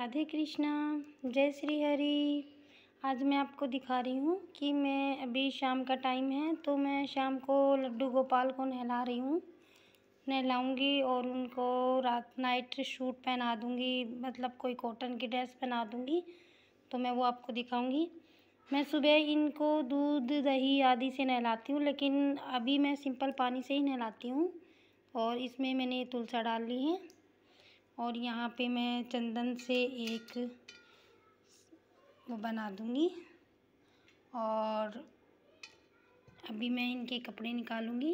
राधे कृष्णा जय श्री हरि आज मैं आपको दिखा रही हूँ कि मैं अभी शाम का टाइम है तो मैं शाम को लड्डू गोपाल को नहला रही हूँ नहलाऊँगी और उनको रात नाइट शूट पहना दूँगी मतलब कोई कॉटन की ड्रेस पहना दूँगी तो मैं वो आपको दिखाऊँगी मैं सुबह इनको दूध दही आदि से नहलाती हूँ लेकिन अभी मैं सिंपल पानी से ही नहलाती हूँ और इसमें मैंने तुलसा डाल ली है और यहाँ पे मैं चंदन से एक वो बना दूँगी और अभी मैं इनके कपड़े निकालूँगी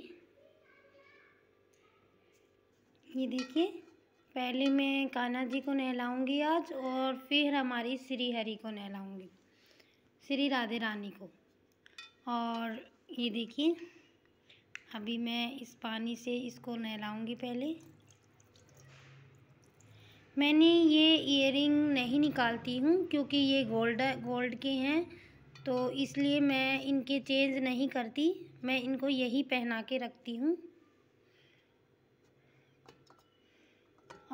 ये देखिए पहले मैं कान्हा जी को नहलाऊँगी आज और फिर हमारी श्री हरि को नहलाऊँगी श्री राधे रानी को और ये देखिए अभी मैं इस पानी से इसको नहलाऊँगी पहले मैंने ये इयर नहीं निकालती हूँ क्योंकि ये गोल्ड गोल्ड के हैं तो इसलिए मैं इनके चेंज नहीं करती मैं इनको यही पहना के रखती हूँ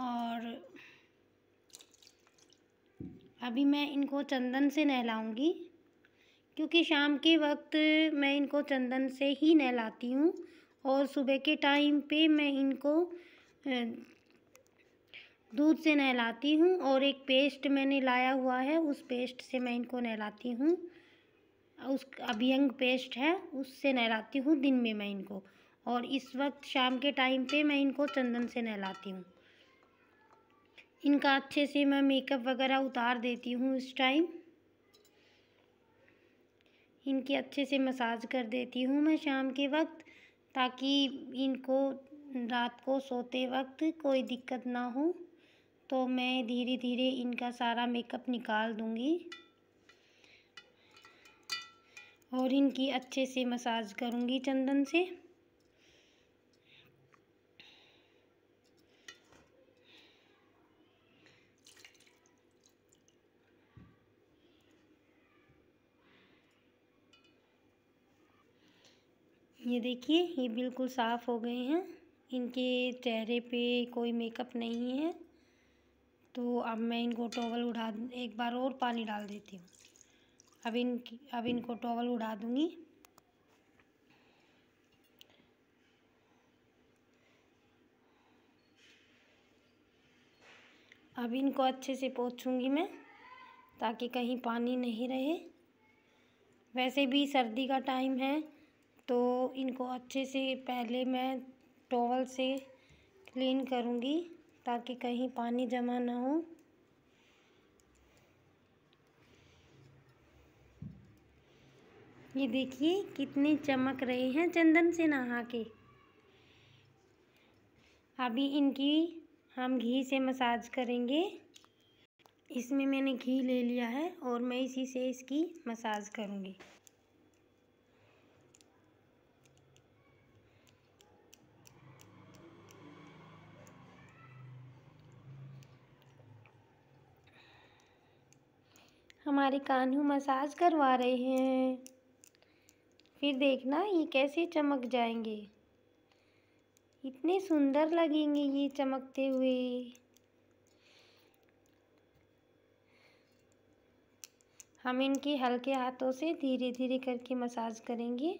और अभी मैं इनको चंदन से नहलाऊंगी क्योंकि शाम के वक्त मैं इनको चंदन से ही नहलाती हूँ और सुबह के टाइम पे मैं इनको दूध से नहलाती हूँ और एक पेस्ट मैंने लाया हुआ है उस पेस्ट से मैं इनको नहलाती हूँ उस अभियंग पेस्ट है उससे नहलाती हूँ दिन में मैं इनको और इस वक्त शाम के टाइम पे मैं इनको चंदन से नहलाती हूँ इनका अच्छे से मैं मेकअप वगैरह उतार देती हूँ इस टाइम इनकी अच्छे से मसाज कर देती हूँ मैं शाम के वक्त ताकि इनको रात को सोते वक्त कोई दिक्कत ना हो तो मैं धीरे धीरे इनका सारा मेकअप निकाल दूंगी और इनकी अच्छे से मसाज करूंगी चंदन से ये देखिए ये बिल्कुल साफ़ हो गए हैं इनके चेहरे पे कोई मेकअप नहीं है तो अब मैं इनको टॉवल उड़ा एक बार और पानी डाल देती हूँ अब इन अब इनको टॉवल उड़ा दूँगी अब इनको अच्छे से पोछूँगी मैं ताकि कहीं पानी नहीं रहे वैसे भी सर्दी का टाइम है तो इनको अच्छे से पहले मैं टॉवल से क्लीन करूँगी ताकि कहीं पानी जमा ना हो ये देखिए कितने चमक रहे हैं चंदन से नहा के अभी इनकी हम घी से मसाज करेंगे इसमें मैंने घी ले लिया है और मैं इसी से इसकी मसाज करूँगी हमारे कान्हू मसाज करवा रहे हैं फिर देखना ये कैसे चमक जाएंगे इतने सुंदर लगेंगे ये चमकते हुए हम इनके हल्के हाथों से धीरे धीरे करके मसाज करेंगे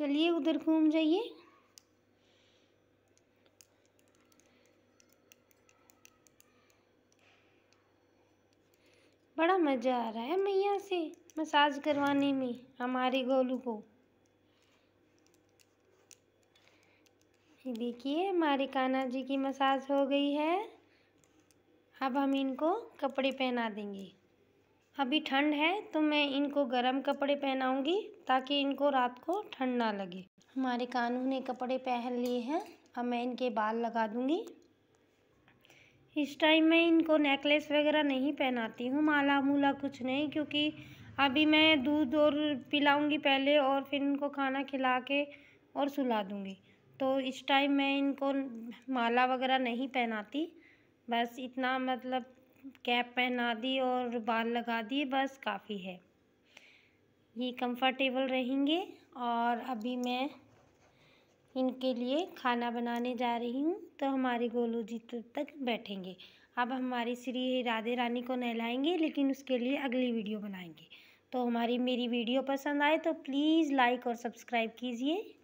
चलिए उधर घूम जाइए बड़ा मज़ा आ रहा है मैया से मसाज करवाने में हमारे गोलू को देखिए हमारे कान्हा जी की मसाज हो गई है अब हम इनको कपड़े पहना देंगे अभी ठंड है तो मैं इनको गर्म कपड़े पहनाऊंगी ताकि इनको रात को ठंड ना लगे हमारे कानू ने कपड़े पहन लिए हैं अब मैं इनके बाल लगा दूंगी इस टाइम मैं इनको नेकलेस वगैरह नहीं पहनाती हूँ माला मूला कुछ नहीं क्योंकि अभी मैं दूध और पिलाऊंगी पहले और फिर इनको खाना खिला के और सुला दूँगी तो इस टाइम मैं इनको माला वगैरह नहीं पहनाती बस इतना मतलब कैप पहना दी और बाल लगा दिए बस काफ़ी है ये कंफर्टेबल रहेंगे और अभी मैं इनके लिए खाना बनाने जा रही हूँ तो हमारे गोलू जी तब तो तक बैठेंगे अब हमारी श्री राधे रानी को नहलाएंगे लेकिन उसके लिए अगली वीडियो बनाएंगे तो हमारी मेरी वीडियो पसंद आए तो प्लीज़ लाइक और सब्सक्राइब कीजिए